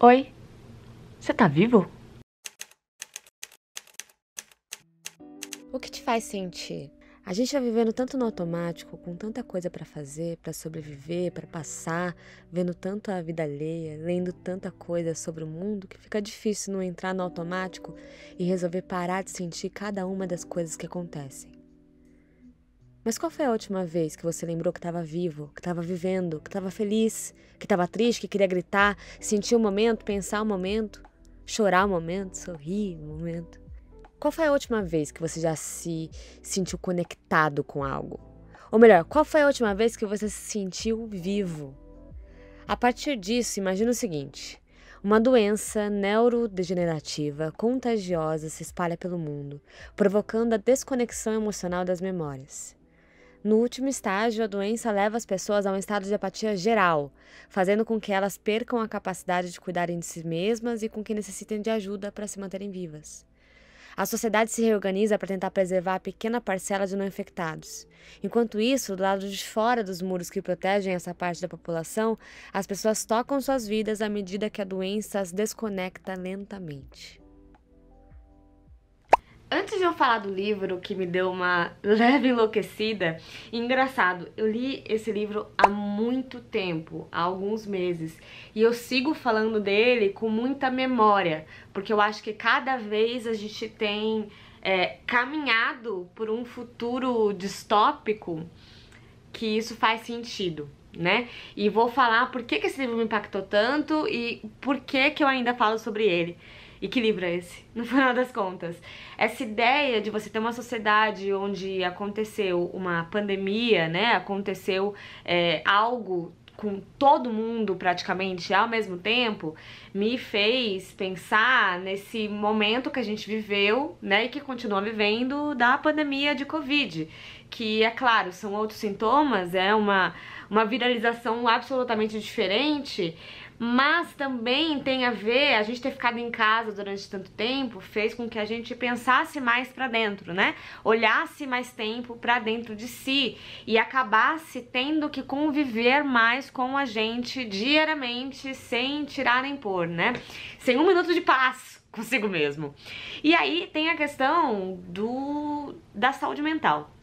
Oi, você tá vivo? O que te faz sentir? A gente tá vivendo tanto no automático, com tanta coisa para fazer, para sobreviver, para passar, vendo tanto a vida alheia, lendo tanta coisa sobre o mundo, que fica difícil não entrar no automático e resolver parar de sentir cada uma das coisas que acontecem. Mas qual foi a última vez que você lembrou que estava vivo, que estava vivendo, que estava feliz, que estava triste, que queria gritar, sentir o um momento, pensar o um momento, chorar o um momento, sorrir o momento? Qual foi a última vez que você já se sentiu conectado com algo? Ou melhor, qual foi a última vez que você se sentiu vivo? A partir disso, imagina o seguinte: uma doença neurodegenerativa contagiosa se espalha pelo mundo, provocando a desconexão emocional das memórias. No último estágio, a doença leva as pessoas a um estado de apatia geral, fazendo com que elas percam a capacidade de cuidarem de si mesmas e com que necessitem de ajuda para se manterem vivas. A sociedade se reorganiza para tentar preservar a pequena parcela de não infectados. Enquanto isso, do lado de fora dos muros que protegem essa parte da população, as pessoas tocam suas vidas à medida que a doença as desconecta lentamente. Antes de eu falar do livro que me deu uma leve enlouquecida, engraçado, eu li esse livro há muito tempo, há alguns meses, e eu sigo falando dele com muita memória, porque eu acho que cada vez a gente tem é, caminhado por um futuro distópico que isso faz sentido. Né? E vou falar por que, que esse livro me impactou tanto e por que, que eu ainda falo sobre ele equilíbrio é esse, no final das contas? Essa ideia de você ter uma sociedade onde aconteceu uma pandemia, né? Aconteceu é, algo com todo mundo praticamente ao mesmo tempo, me fez pensar nesse momento que a gente viveu, né, e que continua vivendo da pandemia de Covid, que é claro, são outros sintomas, é uma uma viralização absolutamente diferente, mas também tem a ver, a gente ter ficado em casa durante tanto tempo fez com que a gente pensasse mais para dentro, né? Olhasse mais tempo para dentro de si e acabasse tendo que conviver mais com a gente diariamente sem tirar nem pôr, né? Sem um minuto de paz consigo mesmo. E aí tem a questão do da saúde mental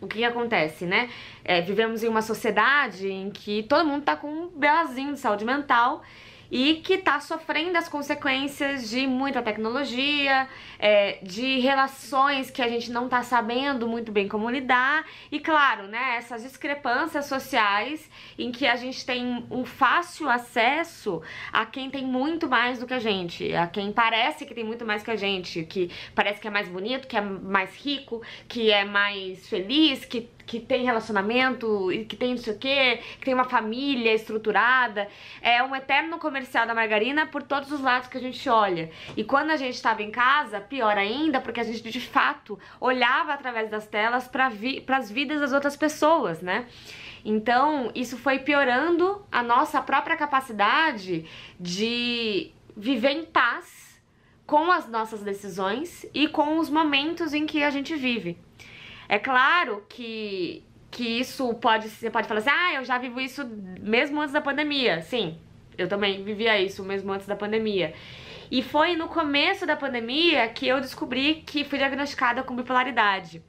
o que, que acontece, né? É, vivemos em uma sociedade em que todo mundo tá com um belazinho de saúde mental e que está sofrendo as consequências de muita tecnologia, é, de relações que a gente não está sabendo muito bem como lidar, e claro, né, essas discrepâncias sociais em que a gente tem um fácil acesso a quem tem muito mais do que a gente, a quem parece que tem muito mais que a gente, que parece que é mais bonito, que é mais rico, que é mais feliz, que que tem relacionamento, que tem não sei o quê, que tem uma família estruturada. É um eterno comercial da margarina por todos os lados que a gente olha. E quando a gente estava em casa, pior ainda, porque a gente de fato olhava através das telas para vi as vidas das outras pessoas, né? Então, isso foi piorando a nossa própria capacidade de viver em paz com as nossas decisões e com os momentos em que a gente vive. É claro que, que isso pode. Você pode falar assim, ah, eu já vivo isso mesmo antes da pandemia. Sim, eu também vivia isso mesmo antes da pandemia. E foi no começo da pandemia que eu descobri que fui diagnosticada com bipolaridade.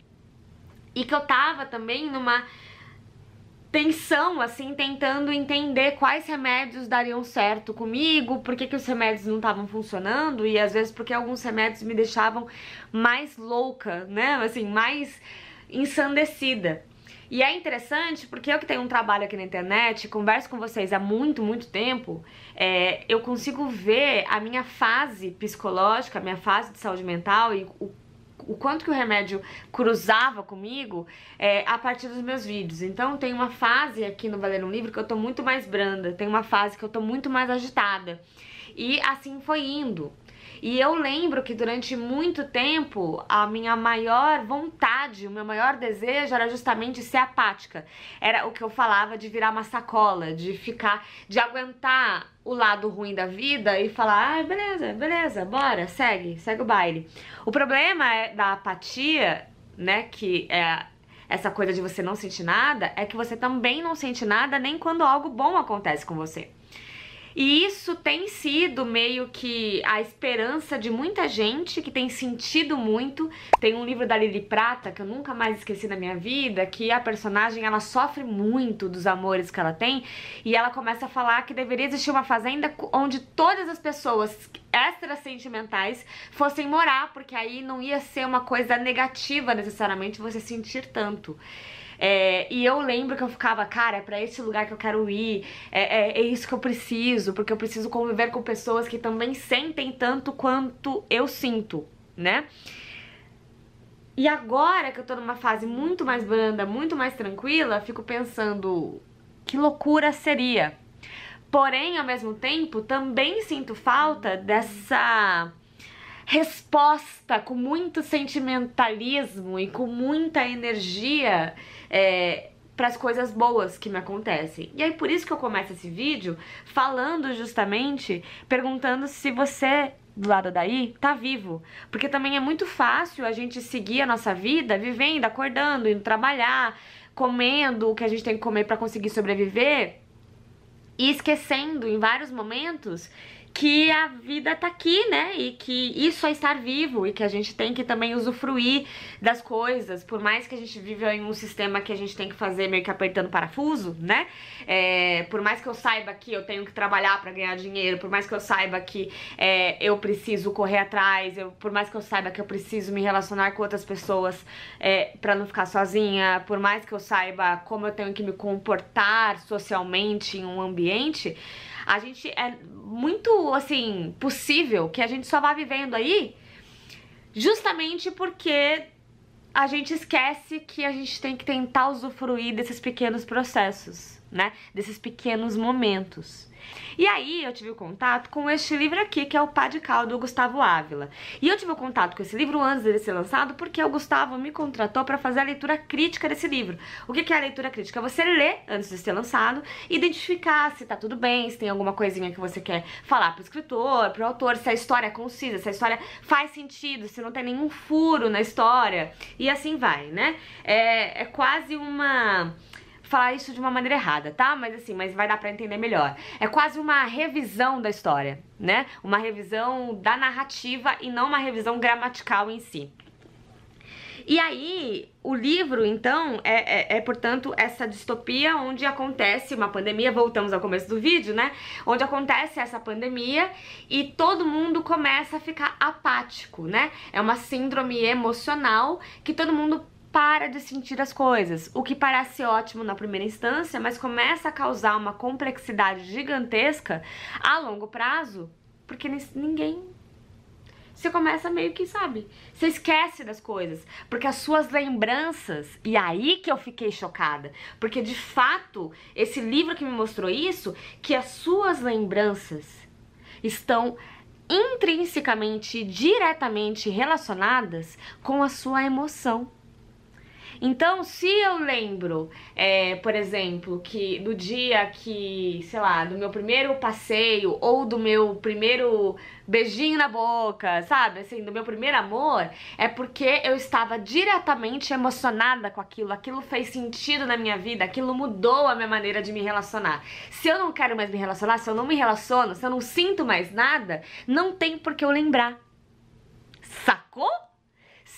E que eu tava também numa tensão, assim, tentando entender quais remédios dariam certo comigo, por que, que os remédios não estavam funcionando e às vezes porque alguns remédios me deixavam mais louca, né? Assim, mais ensandecida. E é interessante porque eu que tenho um trabalho aqui na internet, converso com vocês há muito, muito tempo, é, eu consigo ver a minha fase psicológica, a minha fase de saúde mental e o, o quanto que o remédio cruzava comigo é, a partir dos meus vídeos. Então tem uma fase aqui no Valer um Livro que eu tô muito mais branda, tem uma fase que eu tô muito mais agitada. E assim foi indo. E eu lembro que durante muito tempo a minha maior vontade, o meu maior desejo era justamente ser apática. Era o que eu falava de virar uma sacola, de ficar, de aguentar o lado ruim da vida e falar, ah, beleza, beleza, bora, segue, segue o baile. O problema é da apatia, né, que é essa coisa de você não sentir nada, é que você também não sente nada nem quando algo bom acontece com você. E isso tem sido meio que a esperança de muita gente que tem sentido muito. Tem um livro da Lili Prata que eu nunca mais esqueci na minha vida, que a personagem ela sofre muito dos amores que ela tem e ela começa a falar que deveria existir uma fazenda onde todas as pessoas extra sentimentais fossem morar, porque aí não ia ser uma coisa negativa necessariamente você sentir tanto. É, e eu lembro que eu ficava, cara, é pra esse lugar que eu quero ir, é, é, é isso que eu preciso, porque eu preciso conviver com pessoas que também sentem tanto quanto eu sinto, né? E agora que eu tô numa fase muito mais branda, muito mais tranquila, fico pensando que loucura seria. Porém, ao mesmo tempo, também sinto falta dessa resposta com muito sentimentalismo e com muita energia é, para as coisas boas que me acontecem. E aí por isso que eu começo esse vídeo falando justamente, perguntando se você do lado daí tá vivo, porque também é muito fácil a gente seguir a nossa vida vivendo, acordando, indo trabalhar, comendo o que a gente tem que comer para conseguir sobreviver e esquecendo em vários momentos que a vida tá aqui, né? E que isso é estar vivo e que a gente tem que também usufruir das coisas, por mais que a gente viva em um sistema que a gente tem que fazer meio que apertando parafuso, né? É, por mais que eu saiba que eu tenho que trabalhar para ganhar dinheiro, por mais que eu saiba que é, eu preciso correr atrás, eu, por mais que eu saiba que eu preciso me relacionar com outras pessoas é, para não ficar sozinha, por mais que eu saiba como eu tenho que me comportar socialmente em um ambiente, a gente é muito, assim, possível que a gente só vá vivendo aí justamente porque a gente esquece que a gente tem que tentar usufruir desses pequenos processos né? Desses pequenos momentos. E aí eu tive o contato com este livro aqui, que é o Pá de Cal, do Gustavo Ávila. E eu tive o contato com esse livro antes dele ser lançado, porque o Gustavo me contratou para fazer a leitura crítica desse livro. O que é a leitura crítica? Você lê antes de ser lançado, identificar se tá tudo bem, se tem alguma coisinha que você quer falar pro escritor, pro autor, se a história é concisa, se a história faz sentido, se não tem nenhum furo na história, e assim vai, né? É, é quase uma falar isso de uma maneira errada, tá? Mas assim, mas vai dar para entender melhor. É quase uma revisão da história, né? Uma revisão da narrativa e não uma revisão gramatical em si. E aí, o livro, então, é, é, é, portanto, essa distopia onde acontece uma pandemia, voltamos ao começo do vídeo, né? Onde acontece essa pandemia e todo mundo começa a ficar apático, né? É uma síndrome emocional que todo mundo para de sentir as coisas, o que parece ótimo na primeira instância, mas começa a causar uma complexidade gigantesca a longo prazo, porque ninguém você começa meio que, sabe, você esquece das coisas, porque as suas lembranças, e aí que eu fiquei chocada, porque de fato, esse livro que me mostrou isso, que as suas lembranças estão intrinsecamente, diretamente relacionadas com a sua emoção. Então, se eu lembro, é, por exemplo, que do dia que, sei lá, do meu primeiro passeio ou do meu primeiro beijinho na boca, sabe? Assim, do meu primeiro amor, é porque eu estava diretamente emocionada com aquilo, aquilo fez sentido na minha vida, aquilo mudou a minha maneira de me relacionar. Se eu não quero mais me relacionar, se eu não me relaciono, se eu não sinto mais nada, não tem por que eu lembrar. Sacou?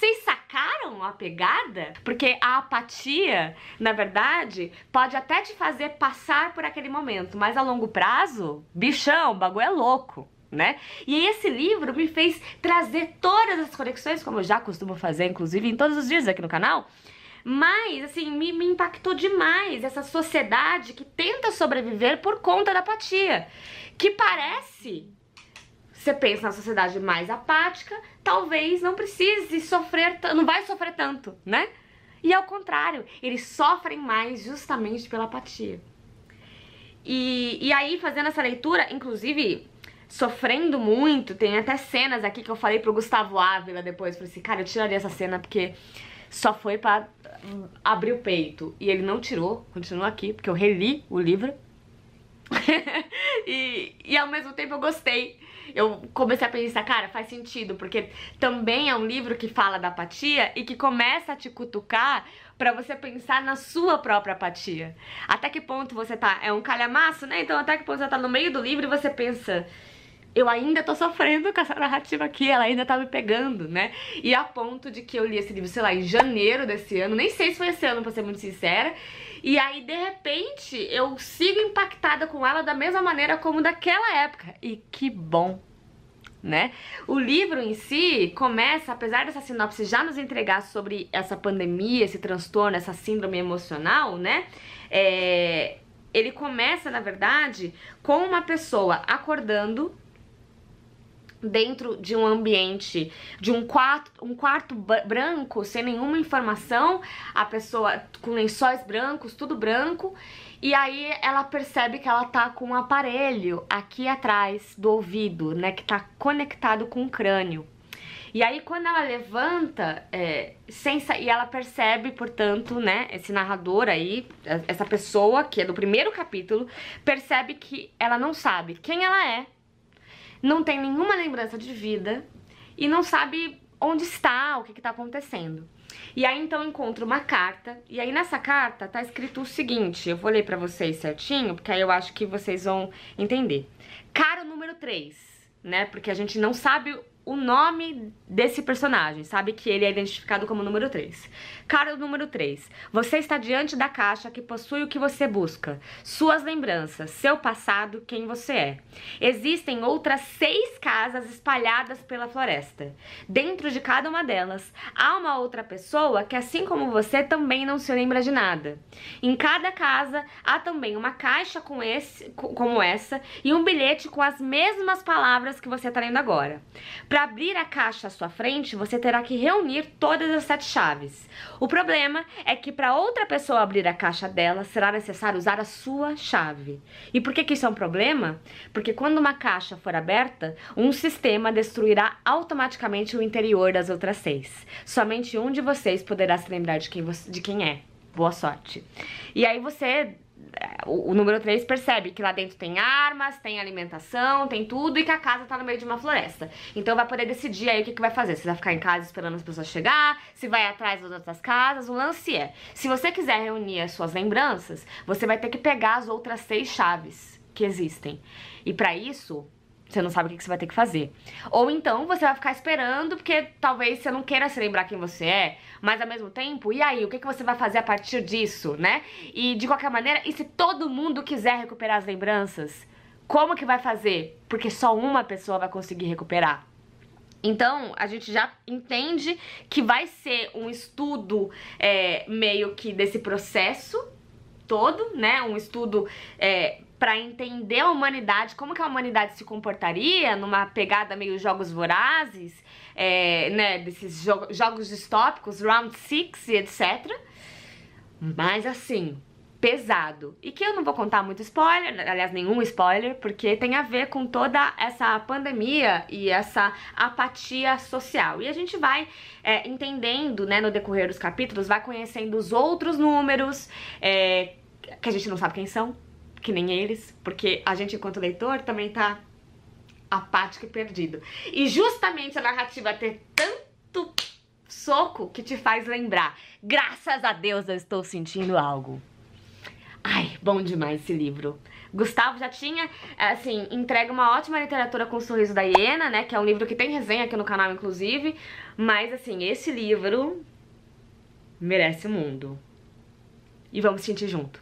Vocês sacaram a pegada? Porque a apatia, na verdade, pode até te fazer passar por aquele momento, mas a longo prazo, bichão, o bagulho é louco. Né? E esse livro me fez trazer todas as conexões, como eu já costumo fazer, inclusive, em todos os dias aqui no canal, mas, assim, me, me, impactou demais essa sociedade que tenta sobreviver por conta da apatia. Que parece você pensa na sociedade mais apática, talvez não precise sofrer, não vai sofrer tanto, né? E ao contrário, eles sofrem mais justamente pela apatia. E, e aí, fazendo essa leitura, inclusive sofrendo muito, tem até cenas aqui que eu falei pro Gustavo Ávila depois, falei assim, cara, eu tiraria essa cena porque só foi para hum, abrir o peito. E ele não tirou, continua aqui, porque eu reli o livro. e, e ao mesmo tempo eu gostei eu comecei a pensar, cara, faz sentido, porque também é um livro que fala da apatia e que começa a te cutucar para você pensar na sua própria apatia. Até que ponto você tá. É um calhamaço, né? Então, até que ponto você tá no meio do livro e você pensa eu ainda tô sofrendo com essa narrativa aqui, ela ainda tá me pegando, né? E a ponto de que eu li esse livro, sei lá, em janeiro desse ano, nem sei se foi esse ano, pra ser muito sincera, e aí, de repente, eu sigo impactada com ela da mesma maneira como daquela época. E que bom, né? O livro em si começa, apesar dessa sinopse já nos entregar sobre essa pandemia, esse transtorno, essa síndrome emocional, né? É... Ele começa, na verdade, com uma pessoa acordando dentro de um ambiente, de um quarto, um quarto branco, sem nenhuma informação, a pessoa com lençóis brancos, tudo branco, e aí ela percebe que ela tá com um aparelho aqui atrás do ouvido, né, que tá conectado com o crânio. E aí quando ela levanta, é, sem e ela percebe, portanto, né, esse narrador aí, essa pessoa que é do primeiro capítulo, percebe que ela não sabe quem ela é, não tem nenhuma lembrança de vida e não sabe onde está, o que está acontecendo. E aí então encontra uma carta, e aí nessa carta tá escrito o seguinte, eu vou ler para vocês certinho, porque aí eu acho que vocês vão entender. Caro número 3, né? Porque a gente não sabe o nome desse personagem, sabe que ele é identificado como número 3. Cara número 3, você está diante da caixa que possui o que você busca, suas lembranças, seu passado, quem você é. Existem outras seis casas espalhadas pela floresta. Dentro de cada uma delas, há uma outra pessoa que, assim como você, também não se lembra de nada. Em cada casa, há também uma caixa com esse, como essa e um bilhete com as mesmas palavras que você está lendo agora. Para abrir a caixa à sua frente, você terá que reunir todas as sete chaves. O problema é que para outra pessoa abrir a caixa dela, será necessário usar a sua chave. E por que, que isso é um problema? Porque quando uma caixa for aberta, um sistema destruirá automaticamente o interior das outras seis. Somente um de vocês poderá se lembrar de quem, você, de quem é boa sorte. E aí você o, o número 3 percebe que lá dentro tem armas, tem alimentação, tem tudo e que a casa tá no meio de uma floresta. Então vai poder decidir aí o que, que vai fazer. Se vai ficar em casa esperando as pessoas chegar, se vai atrás das outras casas. O lance é: se você quiser reunir as suas lembranças, você vai ter que pegar as outras seis chaves que existem. E para isso, você não sabe o que você vai ter que fazer. Ou então você vai ficar esperando, porque talvez você não queira se lembrar quem você é, mas ao mesmo tempo, e aí, o que você vai fazer a partir disso, né? E de qualquer maneira, e se todo mundo quiser recuperar as lembranças, como que vai fazer? Porque só uma pessoa vai conseguir recuperar. Então, a gente já entende que vai ser um estudo é, meio que desse processo todo, né? Um estudo é, para entender a humanidade, como que a humanidade se comportaria numa pegada meio jogos vorazes, é, né, desses jo jogos distópicos, Round 6 e etc. Uhum. Mas assim, pesado. E que eu não vou contar muito spoiler, aliás, nenhum spoiler, porque tem a ver com toda essa pandemia e essa apatia social. E a gente vai é, entendendo, né, no decorrer dos capítulos, vai conhecendo os outros números, é, que a gente não sabe quem são, que nem eles, porque a gente, enquanto leitor, também tá apático e é perdido. E justamente a narrativa ter tanto soco que te faz lembrar. Graças a Deus eu estou sentindo algo. Ai, bom demais esse livro. Gustavo já tinha, assim, entrega uma ótima literatura com o Sorriso da Hiena, né? Que é um livro que tem resenha aqui no canal, inclusive. Mas, assim, esse livro merece o mundo. E vamos sentir junto.